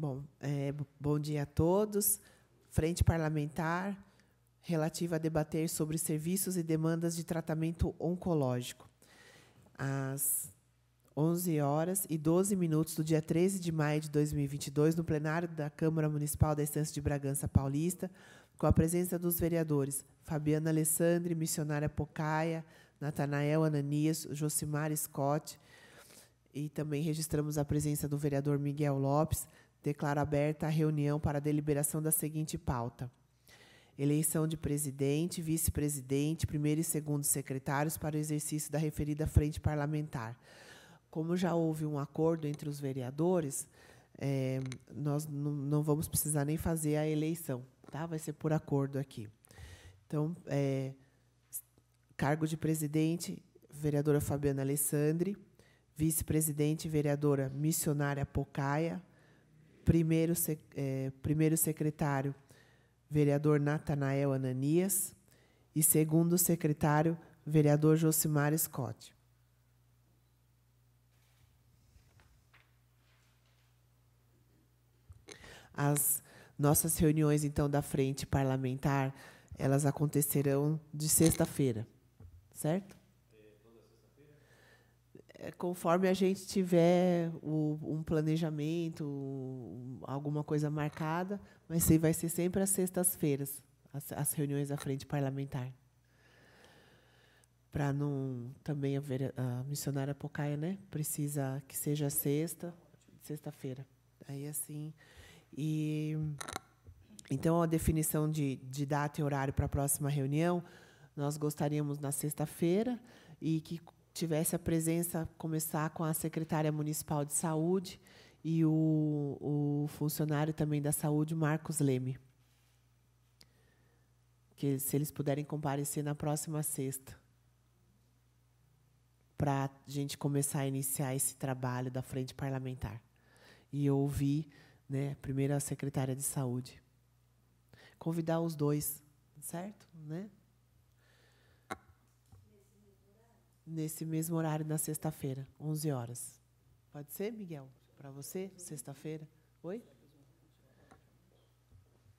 Bom, é, bom dia a todos. Frente Parlamentar relativa a debater sobre serviços e demandas de tratamento oncológico. Às 11 horas e 12 minutos do dia 13 de maio de 2022, no plenário da Câmara Municipal da Estância de Bragança Paulista, com a presença dos vereadores Fabiana Alessandre, missionária Pocaia, Natanael Ananias, Josimar Scott, e também registramos a presença do vereador Miguel Lopes, Declaro aberta a reunião para a deliberação da seguinte pauta: eleição de presidente, vice-presidente, primeiro e segundo secretários para o exercício da referida frente parlamentar. Como já houve um acordo entre os vereadores, é, nós não vamos precisar nem fazer a eleição, tá? Vai ser por acordo aqui. Então, é, cargo de presidente, vereadora Fabiana Alessandri, vice-presidente, vereadora missionária Pocaia, primeiro, é, primeiro secretário, vereador Natanael Ananias, e segundo secretário, vereador Josimar Scott. As nossas reuniões, então, da frente parlamentar, elas acontecerão de sexta-feira, certo? conforme a gente tiver o, um planejamento, alguma coisa marcada, mas vai ser sempre às sextas-feiras, as, as, reuniões da frente parlamentar. Para não também haver a missionária Pocaia, né? Precisa que seja sexta, sexta-feira. Aí assim. E então a definição de, de data e horário para a próxima reunião, nós gostaríamos na sexta-feira e que tivesse a presença, começar com a secretária municipal de saúde e o, o funcionário também da saúde, Marcos Leme. Que se eles puderem comparecer na próxima sexta. Para a gente começar a iniciar esse trabalho da frente parlamentar. E eu ouvi, né, primeiro a secretária de saúde. Convidar os dois, certo? Né? nesse mesmo horário na sexta-feira, 11 horas. Pode ser, Miguel? Para você, sexta-feira? Oi?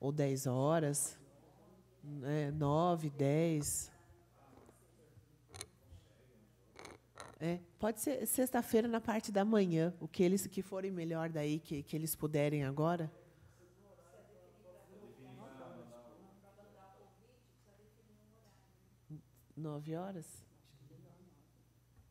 Ou 10 horas? É, 9, 10. É, pode ser sexta-feira na parte da manhã, o que eles que forem melhor daí, que, que eles puderem agora. Nove horas?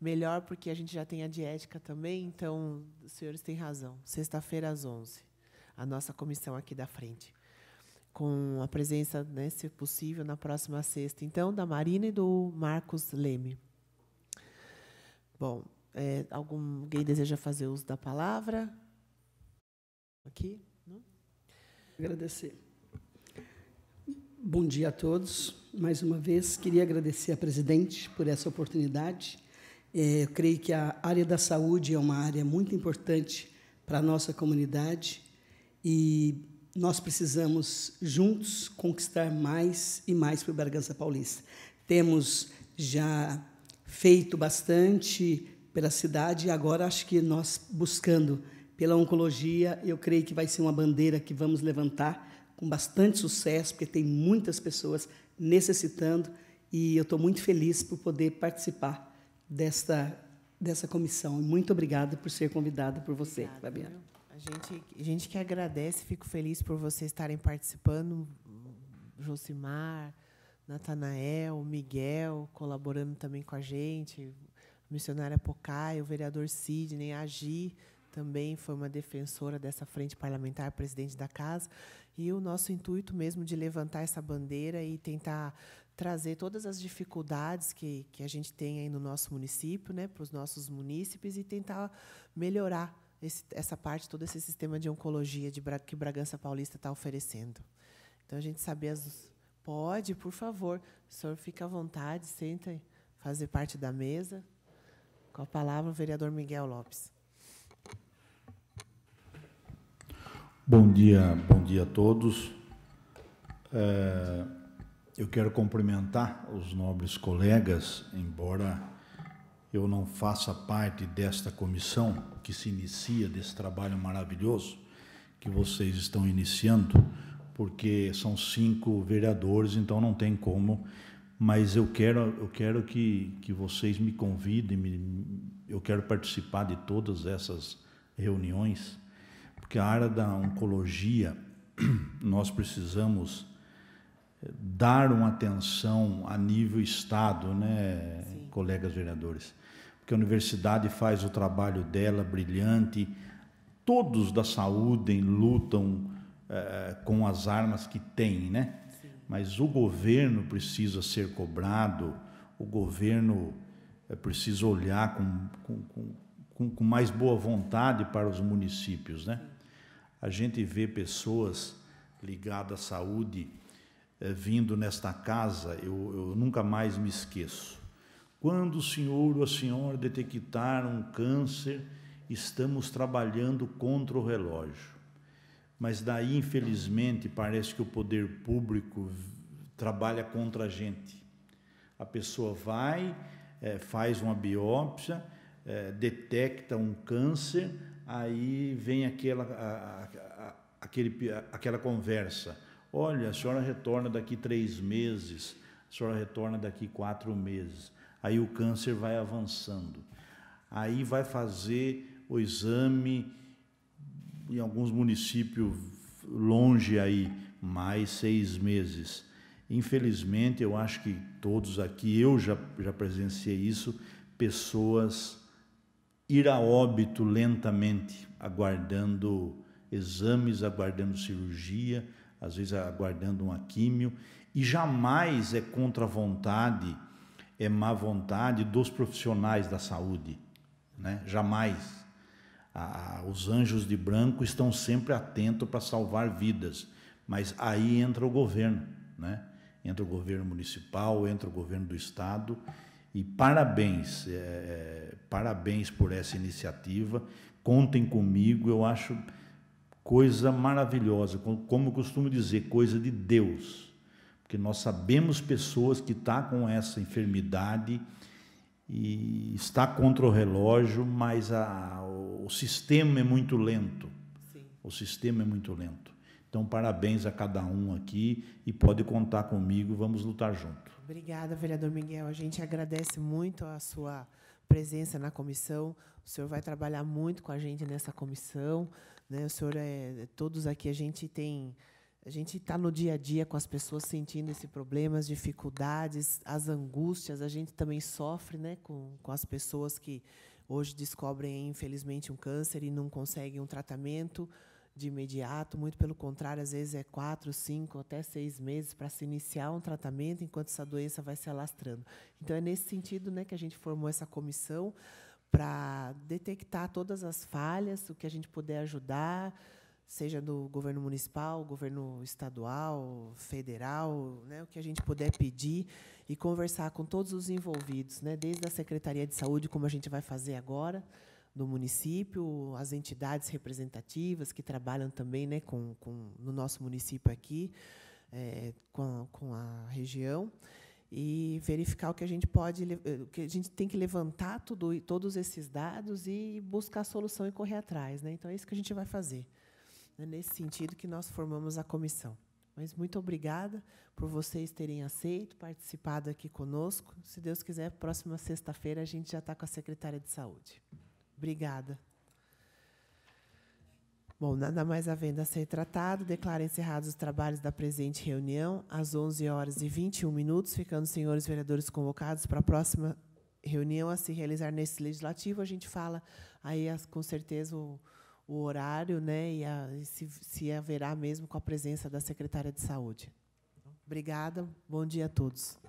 melhor, porque a gente já tem a diética também, então os senhores têm razão. Sexta-feira às 11, a nossa comissão aqui da frente. Com a presença, né, se possível, na próxima sexta, então, da Marina e do Marcos Leme. Bom, é, alguém deseja fazer uso da palavra? Aqui? Não? Agradecer. Bom dia a todos. Mais uma vez, queria agradecer à presidente por essa oportunidade é, eu creio que a área da saúde é uma área muito importante para a nossa comunidade e nós precisamos juntos conquistar mais e mais para o Bragança Paulista. Temos já feito bastante pela cidade e agora acho que nós buscando pela oncologia, eu creio que vai ser uma bandeira que vamos levantar com bastante sucesso, porque tem muitas pessoas necessitando e eu estou muito feliz por poder participar desta, dessa comissão. Muito obrigada por ser convidada por você, obrigada, Fabiana. A gente, a gente que agradece, fico feliz por vocês estarem participando, Josimar, Natanael, Miguel, colaborando também com a gente, a missionária Pocai, o vereador Sidney, a Gi, também foi uma defensora dessa frente parlamentar, presidente da casa, e o nosso intuito mesmo de levantar essa bandeira e tentar trazer todas as dificuldades que, que a gente tem aí no nosso município, né, para os nossos munícipes e tentar melhorar esse, essa parte, todo esse sistema de oncologia de Bra que Bragança Paulista está oferecendo. Então, a gente saber as... Pode, por favor. O senhor fica à vontade, senta fazer parte da mesa. Com a palavra, o vereador Miguel Lopes. Bom dia, bom dia a todos. É... Eu quero cumprimentar os nobres colegas, embora eu não faça parte desta comissão que se inicia, desse trabalho maravilhoso que vocês estão iniciando, porque são cinco vereadores, então não tem como, mas eu quero, eu quero que, que vocês me convidem, me, eu quero participar de todas essas reuniões, porque a área da oncologia, nós precisamos dar uma atenção a nível Estado, né, Sim. colegas vereadores? Porque a universidade faz o trabalho dela brilhante, todos da saúde lutam eh, com as armas que têm, né? Sim. Mas o governo precisa ser cobrado, o governo eh, precisa olhar com, com, com, com mais boa vontade para os municípios, né? A gente vê pessoas ligadas à saúde eh, vindo nesta casa, eu, eu nunca mais me esqueço. Quando o senhor ou a senhora detectar um câncer, estamos trabalhando contra o relógio. Mas daí, infelizmente, parece que o poder público trabalha contra a gente. A pessoa vai, é, faz uma biópsia, é, detecta um câncer, aí vem aquela, a, a, aquele, aquela conversa. Olha, a senhora retorna daqui três meses, a senhora retorna daqui quatro meses. Aí o câncer vai avançando. Aí vai fazer o exame em alguns municípios longe aí, mais seis meses. Infelizmente, eu acho que todos aqui, eu já, já presenciei isso, pessoas ir a óbito lentamente, aguardando exames, aguardando cirurgia, às vezes aguardando uma químio, e jamais é contra a vontade, é má vontade dos profissionais da saúde, né? jamais. Ah, os anjos de branco estão sempre atentos para salvar vidas, mas aí entra o governo, né? entra o governo municipal, entra o governo do estado, e parabéns, é, é parabéns por essa iniciativa, contem comigo, eu acho coisa maravilhosa, como costumo dizer, coisa de Deus, porque nós sabemos pessoas que estão tá com essa enfermidade e está contra o relógio, mas a, o sistema é muito lento. Sim. O sistema é muito lento. Então, parabéns a cada um aqui e pode contar comigo, vamos lutar junto. Obrigada, vereador Miguel. A gente agradece muito a sua presença na comissão. O senhor vai trabalhar muito com a gente nessa comissão. Né? O senhor é todos aqui a gente tem a gente está no dia a dia com as pessoas sentindo esse problema, as dificuldades, as angústias. A gente também sofre né, com, com as pessoas que hoje descobrem, infelizmente, um câncer e não conseguem um tratamento de imediato. Muito pelo contrário, às vezes é quatro, cinco, até seis meses para se iniciar um tratamento, enquanto essa doença vai se alastrando. Então, é nesse sentido né, que a gente formou essa comissão para detectar todas as falhas, o que a gente puder ajudar, seja do governo municipal, governo estadual, federal, né, o que a gente puder pedir e conversar com todos os envolvidos, né, desde a Secretaria de Saúde, como a gente vai fazer agora, do município, as entidades representativas que trabalham também né, com, com, no nosso município aqui, é, com, a, com a região e verificar o que a gente pode, eh, o que a gente tem que levantar tudo, todos esses dados e buscar a solução e correr atrás, né? Então é isso que a gente vai fazer. É nesse sentido que nós formamos a comissão. Mas muito obrigada por vocês terem aceito, participado aqui conosco. Se Deus quiser, próxima sexta-feira a gente já está com a secretária de saúde. Obrigada. Bom, nada mais havendo a ser tratado, declaro encerrados os trabalhos da presente reunião às 11 horas e 21 minutos, ficando os senhores vereadores convocados para a próxima reunião a se realizar nesse legislativo. A gente fala aí com certeza o, o horário, né, e, a, e se, se haverá mesmo com a presença da secretária de saúde. Obrigada. Bom dia a todos.